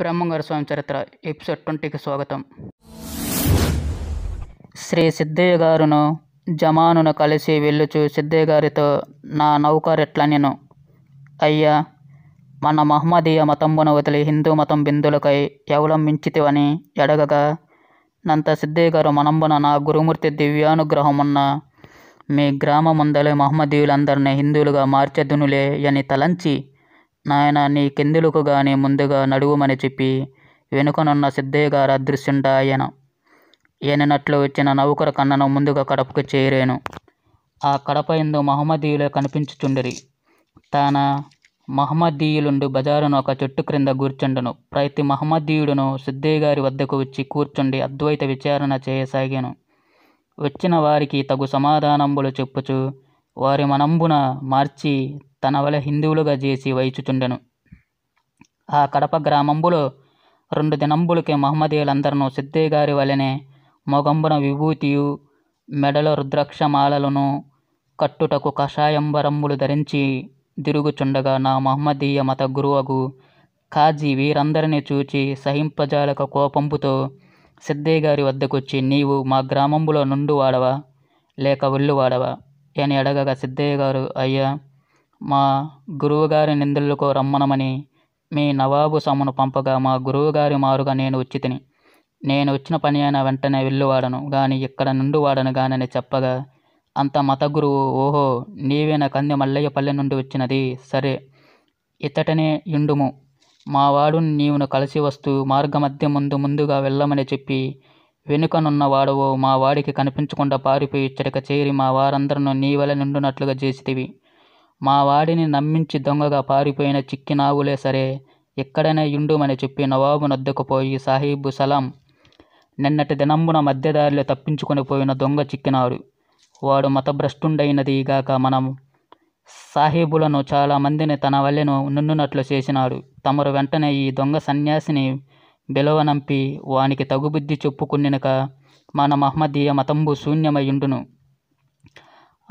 బ్రహ్మంగారి స్వామి చరిత్ర ఎపిసోడ్ ట్వంటీకి స్వాగతం శ్రీ సిద్ధయ్య గారును జమానును కలిసి వెళ్ళుచు సిద్ధయ్య గారితో నా నౌకారెట్లనెను అయ్యా మన మహమ్మదీయ మతంబున వదిలి హిందూ మతం బిందులకై మించితివని ఎడగగా నంత సిద్ధయ్య గారు మనంబున నా గురుమూర్తి దివ్యానుగ్రహం ఉన్న మీ ముందలే మహమ్మదీయులందరినీ హిందువులుగా మార్చదునులే అని తలంచి నాయనా నీ కిందులకు గాని ముందుగా నడువుమని చెప్పి వెనుకనున్న సిద్ధయ్య గారు అదృశ్యుండాయన ఏనట్లు వచ్చిన నౌకర కన్నను ముందుగా కడపకు చేరేను ఆ కడప ఎందు మహమ్మదీయులే కనిపించుచుండిరి తాన మహమ్మదీయులుండు బజారును ఒక చెట్టు క్రింద కూర్చుండను ప్రతి మహమ్మదీయుడును సిద్ధయ్య గారి వద్దకు వచ్చి కూర్చుండి అద్వైత విచారణ చేయసాగాను వచ్చిన వారికి తగు సమాధానంబులు చెప్పుచు వారి మనంబున మార్చి తన వలె హిందువులుగా చేసి వయచుచుండెను ఆ కడప గ్రామంబులో రెండు దినంబులకే మహమ్మదీయులందరూ సిద్దయ్య గారి వలెనే మొగంబున విభూతియు మెడలో రుద్రాక్షమాలలను కట్టుటకు కషాయంబరంబులు ధరించి తిరుగుచుండగా నా మహమ్మదీయ మత గురువగు కాజీ వీరందరినీ చూచి సహింపజాలక కోపంపుతో సిద్దయ్య గారి వద్దకొచ్చి నీవు మా గ్రామంలో నుండు వాడవా లేక ఒళ్ళు వాడవా అని అడగగా సిద్దయ్య గారు అయ్యా మా గురువుగారి నిందలకు రమ్మనమని మీ నవాబు సమ్మును పంపగా మా గురువుగారి మారుగా నేను వచ్చి నేను వచ్చిన పని అయినా వెంటనే వెళ్ళువాడను గాని ఇక్కడ నుండి వాడను గానని చెప్పగా అంత మత గురువు ఓహో నా కంది మల్లయ్యపల్లె నుండి వచ్చినది సరే ఇతటనే ఇండుము వాడు నీవును కలిసి వస్తూ మార్గమధ్య ముందు ముందుగా వెళ్ళమని చెప్పి వెనుకనున్న వాడవో మా వాడికి కనిపించకుండా పారిపోయి ఇచ్చడిక చేరి మా వారందరినూ నీ వలె నిండునట్లుగా చేసితివి మా వాడిని నమ్మించి దొంగగా పారిపోయిన చిక్కినావులే సరే ఎక్కడనే యుండుమని చెప్పి నవాబు నొద్దకు సాహీబు సలాం నిన్నటి దినంబున మధ్యదారిలో తప్పించుకొని పోయిన దొంగ చిక్కినాడు వాడు మతభ్రష్టుండైనది గాక మనం చాలా చాలామందిని తన వల్లెను నున్నునట్లు చేసినాడు తమరు వెంటనే ఈ దొంగ సన్యాసిని బిలవనంపి వానికి తగుబుద్ధి చెప్పుకున్నక మన మహమ్మదీయ మతంబు శూన్యమయ్యుండును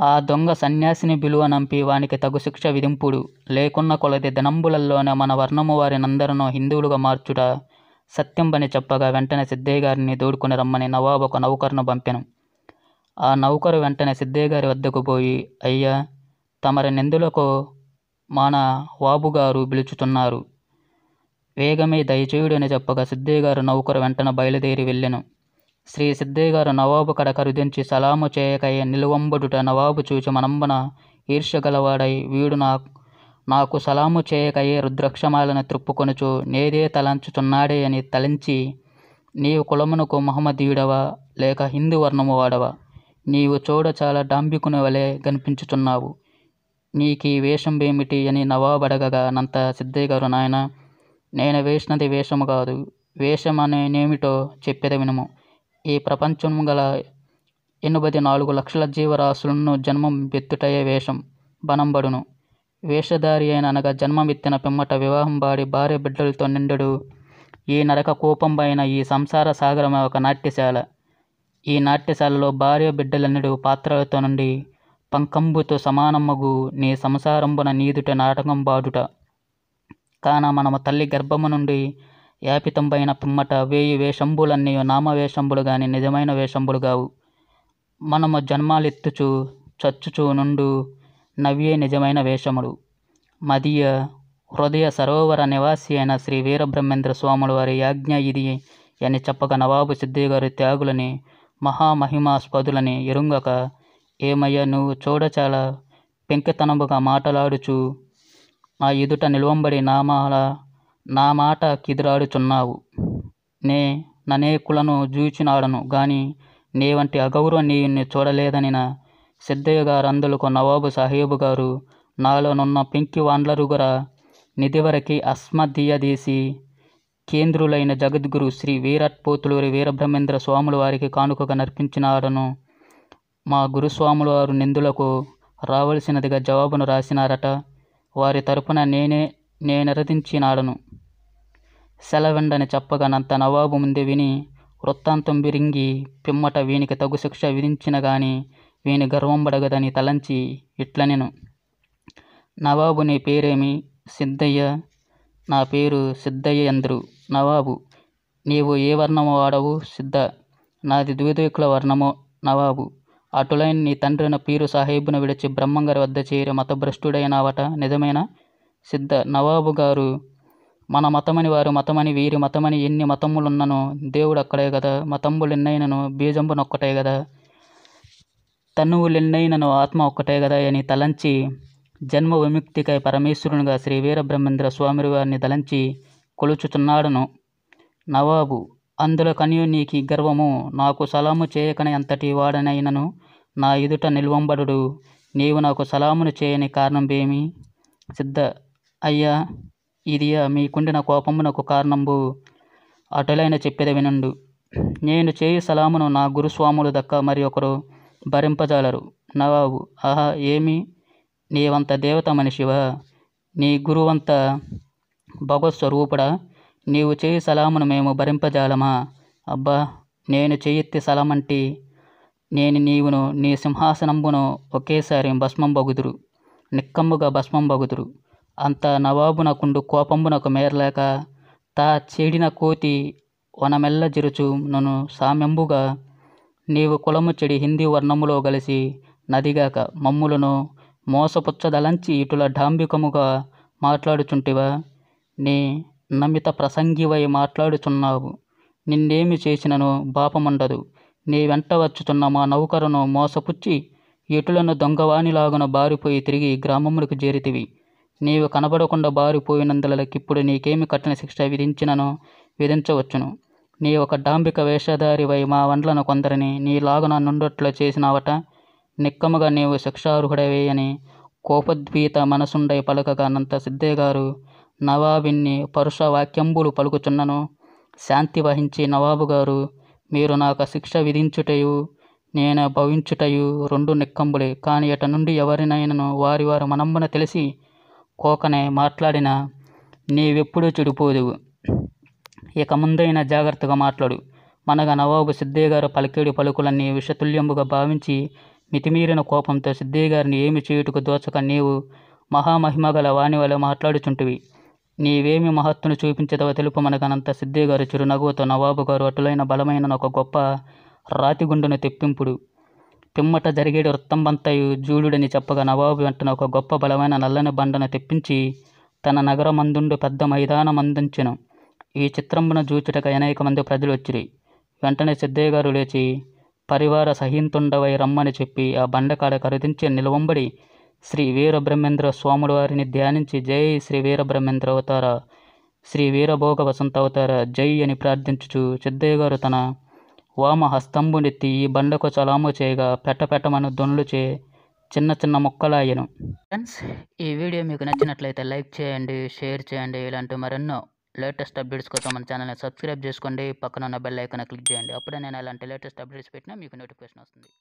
ఆ దొంగ సన్యాసిని బిలువ నంపి వానికి తగు శిక్ష విధింపుడు లేకున్న కొలది ధనంబులల్లోనే మన వర్ణము వారినందరను హిందువులుగా మార్చుట సత్యంబని చెప్పగా వెంటనే సిద్ధయ్య గారిని దూడుకుని రమ్మని నవాబు ఒక నౌకరును పంపెను ఆ నౌకరు వెంటనే సిద్ధయ్య గారి వద్దకు పోయి అయ్యా తమరి నిందులకు మన వాబుగారు పిలుచుతున్నారు వేగమే దయచేయుడని చెప్పగా సిద్ధయ్య గారు నౌకరు వెంటనే బయలుదేరి వెళ్ళెను శ్రీ సిద్ధయ్యగారు నవాబు కడ కరుదించి సలాము చేయకయ్య నిలువంబడుట నవాబు చూచి మనంబన ఈర్ష్యగలవాడై వీడు నా నాకు సలాము చేయకయ్యే రుద్రక్షమాలను త్రిప్పుకొనుచు నేదే తలంచుచున్నాడే అని తలంచి నీవు కులమునకు మహమ్మదీయుడవా లేక హిందూ వర్ణము వాడవా నీవు చూడ చాలా డాంబికుని వలె కనిపించుచున్నావు నీకీ వేషం ఏమిటి అని నవాబడగగా నంత సిద్ధయ్య గారు నాయన నేను వేసినది వేషము కాదు వేషం అనేనేమిటో చెప్పేది వినుము ఈ ప్రపంచం గల ఎనభై నాలుగు లక్షల జీవరాశులను జన్మమెత్తుటయే వేషం బనంబడును వేషధారి అయిన అనగా జన్మమెత్తిన పిమ్మట వివాహం బాడి భార్య బిడ్డలతో నిండుడు ఈ నరక కూపంపైన ఈ సంసార సాగరమే ఒక నాట్యశాల ఈ నాట్యశాలలో భార్య బిడ్డలన్నడు పాత్రలతో నుండి పంకంబుతో సమానమ్మగు నీ సంసారంబున నీదుట నాటకం బాడుట కాన మనము తల్లి గర్భము నుండి యాపితంబైన పిమ్మట వేయి వేషంబులన్నయు నామవేషంబులు గాని నిజమైన వేషంబులు గావు మనము జన్మాలెత్తుచు చచ్చుచు నుండు నవ్యే నిజమైన వేషములు మదీయ హృదయ సరోవర నివాసి అయిన శ్రీ వీరబ్రహ్మేంద్ర స్వాముల వారి యాజ్ఞ ఇది అని చెప్పక నవాబు సిద్ధి గారి త్యాగులని మహామహిమాస్పదులని ఎరుంగక ఏమయ్యా నువ్వు చూడచాల పెంకితనముగా మాటలాడుచు ఆ ఎదుట నిలువంబడి నామాల నా మాట కిదిరాడుచున్నావు నే ననేకులను జూచినాడను గాని వంటి అగౌరవ నీయుణ్ణి చూడలేదనిన సిద్దయ్య గారందులకు నవాబు సాహేబు గారు నాలోనున్న పింకి వాండ్లరుగుర నిధివరకి అస్మదీయదీసి కేంద్రులైన జగద్గురు శ్రీ వీరట్ పోతులూరి వీరబ్రహ్మేంద్ర స్వాముల వారికి కానుకగా నర్పించినాడను మా గురుస్వాముల వారు నిందులకు రావలసినదిగా జవాబును రాసినారట వారి తరపున నేనే నేనరదించినాడను సెలవెండని చెప్పగనంత నవాబు ముందే విని వృత్తాంతం విరింగి పిమ్మట వీనికి తగు శిక్ష విధించిన గాని వీని గర్వంబడగదని తలంచి ఇట్లనెను నవాబు నీ పేరేమి సిద్ధయ్య నా పేరు సిద్ధయ్య ఎందరు నవాబు నీవు ఏ వర్ణము వాడవు సిద్ధ నాది ద్విదేకుల వర్ణము నవాబు అటులైన నీ తండ్రిన పీరు సాహేబును విడిచి బ్రహ్మంగారి వద్ద చేరి మతభ్రష్టుడైనావట నిజమేనా సిద్ధ నవాబు గారు మన మతమని వారు మతమని వీరి మతమని ఎన్ని మతములున్నను దేవుడు అక్కడే కదా మతంబులెన్నైనను బీజంబునొక్కటే కదా ఎన్నైనను ఆత్మ ఒక్కటే కదా అని తలంచి జన్మ విముక్తికై పరమేశ్వరునిగా శ్రీ వీరబ్రహ్మేంద్ర స్వామి వారిని తలంచి కొలుచుతున్నాడును నవాబు అందులో కనియు నీకు గర్వము నాకు సలాము చేయకని అంతటి వాడనైనను నా ఎదుట నిల్వంబడు నీవు నాకు సలామును చేయని కారణం ఏమి సిద్ధ అయ్యా ఇది మీకుండిన కోపమునకు కారణంబు అటులైన చెప్పేది వినుండు నేను చేయు సలామును నా గురుస్వాములు దక్క మరి ఒకరు భరింపజాలరు నవాబు ఆహా ఏమి నీవంత దేవత మనిషివా నీ గురువంత భగవత్స్వరూపుడా నీవు చేయి సలామును మేము భరింపజాలమా అబ్బా నేను చేయెత్తి సలామంటి నేను నీవును నీ సింహాసనంబును ఒకేసారి భస్మం బగుదురు నిక్కమ్ముగా భస్మం బగుదురు అంత కోపంబు కోపంబునకు మేరలేక తా చేడిన కోతి వనమెల్ల జిరుచు నన్ను సామ్యంబుగా నీవు కులము చెడి హిందీ వర్ణములో కలిసి నదిగాక మమ్ములను మోసపుచ్చదలంచి ఇటుల డాంబికముగా మాట్లాడుచుంటివా నీ నమిత ప్రసంగివై మాట్లాడుచున్నావు నిన్నేమి చేసినను బాపముండదు నీ వెంట వచ్చుచున్న మా నౌకరును మోసపుచ్చి ఇటులను దొంగవాణిలాగున బారిపోయి తిరిగి గ్రామములకు చేరితివి నీవు కనబడకుండా బారిపోయినందులకిప్పుడు నీకేమి కఠిన శిక్ష విధించినను విధించవచ్చును నీ ఒక డాంబిక వేషధారివై మా వండ్లను కొందరిని నీ లాగున నుండట్లు చేసినావట నిక్కముగా నీవు శిక్షార్హుడవే అని కోపోద్భీత మనసుండై పలుకగానంత గారు నవాబిన్ని పరుష వాక్యంబులు పలుకుచున్నను శాంతి వహించి నవాబు గారు మీరు నాకు శిక్ష విధించుటయు నేను భవించుటయు రెండు నిక్కంబులే కాని ఎట నుండి ఎవరినైనను వారి వారు మనమ్మున తెలిసి కోకనే మాట్లాడినా నీవెప్పుడూ చెడిపోదువు ఇక ముందైనా జాగ్రత్తగా మాట్లాడు మనగా నవాబు సిద్ధయ్య గారు పలికేడు పలుకులన్నీ విషతుల్యంబుగా భావించి మితిమీరిన కోపంతో సిద్ధయ్య గారిని ఏమి చేయుటకు దోచక నీవు గల వాణి వల్ల మాట్లాడుచుంటివి నీవేమి మహత్తును చూపించదవో తెలుపు మనకనంత సిద్ధయ్య గారు చిరునవ్వుతో నవాబు గారు అటులైన బలమైన ఒక గొప్ప రాతిగుండును తెప్పింపుడు పిమ్మట జరిగేడు వృత్తంబంతయు జూడుడని చెప్పగా నవాబు వెంటనే ఒక గొప్ప బలమైన నల్లని బండను తెప్పించి తన నగరమందుండు పెద్ద మైదానం అందించెను ఈ చిత్రమును చూచుటక అనేక మంది ప్రజలు వచ్చిరి వెంటనే సిద్ధయ్య గారు లేచి పరివార సహింతుండవై రమ్మని చెప్పి ఆ బండకాడ కరుదించి నిలవంబడి శ్రీ వీరబ్రహ్మేంద్ర స్వాముల వారిని ధ్యానించి జై శ్రీ వీరబ్రహ్మేంద్ర అవతార శ్రీ వీరభోగ వసంత అవతార జై అని ప్రార్థించుచు సిద్ధయ్య గారు తన ఈ బండకు చలాము చేయగా పెట్టపెట్టమని చే చిన్న చిన్న ముక్కలాయను ఫ్రెండ్స్ ఈ వీడియో మీకు నచ్చినట్లయితే లైక్ చేయండి షేర్ చేయండి ఇలాంటి మరెన్నో లేటెస్ట్ అప్డేట్స్ కోసం మన ఛానల్ని సబ్స్క్రైబ్ చేసుకోండి పక్కన ఉన్న బెల్ ఐకాన్ క్లిక్ చేయండి అప్పుడే నేను అలాంటి లేటెస్ట్ అప్డేట్స్ పెట్టినా మీకు నోటిఫికేషన్ వస్తుంది